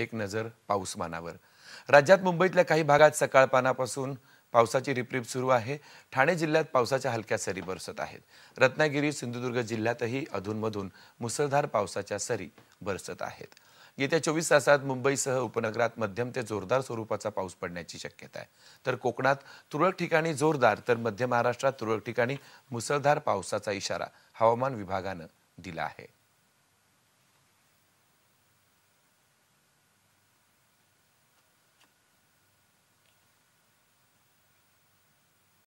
एक नजर पाऊसमानावर राज्यात मुंबईतल्या काही भागात सकाळपानापासून पावसाची रिपरिप सुरू आहे ठाणे जिल्ह्यात पावसाच्या हलक्या सरी बरसत आहेत रत्नागिरी सिंधुदुर्ग जिल्ह्यातही अधूनमधून मुसळधार पावसाच्या सरी बरसत आहेत येत्या चोवीस तासात मुंबईसह उपनगरात मध्यम ते जोरदार स्वरूपाचा पाऊस पडण्याची शक्यता आहे तर कोकणात तुरळक ठिकाणी जोरदार तर मध्य महाराष्ट्रात तुरळक ठिकाणी मुसळधार पावसाचा इशारा हवामान विभागानं दिला आहे